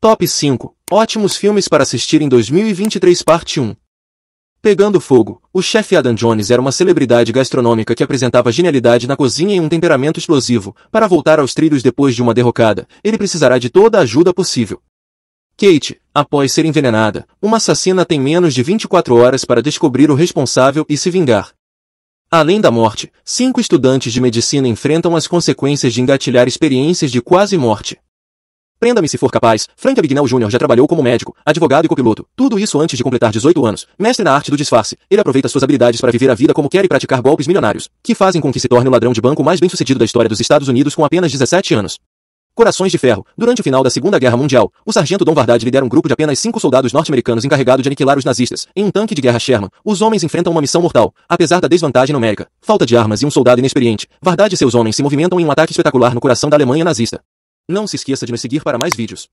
Top 5 Ótimos filmes para assistir em 2023 Parte 1 Pegando Fogo, o chefe Adam Jones era uma celebridade gastronômica que apresentava genialidade na cozinha e um temperamento explosivo. Para voltar aos trilhos depois de uma derrocada, ele precisará de toda a ajuda possível. Kate, após ser envenenada, uma assassina tem menos de 24 horas para descobrir o responsável e se vingar. Além da morte, cinco estudantes de medicina enfrentam as consequências de engatilhar experiências de quase morte. Prenda-me se for capaz. Frank Abagnale Jr. já trabalhou como médico, advogado e copiloto. Tudo isso antes de completar 18 anos. Mestre na arte do disfarce, ele aproveita suas habilidades para viver a vida como quer e praticar golpes milionários, que fazem com que se torne o ladrão de banco mais bem-sucedido da história dos Estados Unidos com apenas 17 anos. Corações de Ferro. Durante o final da Segunda Guerra Mundial, o sargento Don Vardade lidera um grupo de apenas cinco soldados norte-americanos encarregado de aniquilar os nazistas. Em um tanque de guerra Sherman, os homens enfrentam uma missão mortal. Apesar da desvantagem numérica, falta de armas e um soldado inexperiente, Vardade e seus homens se movimentam em um ataque espetacular no coração da Alemanha nazista. Não se esqueça de me seguir para mais vídeos.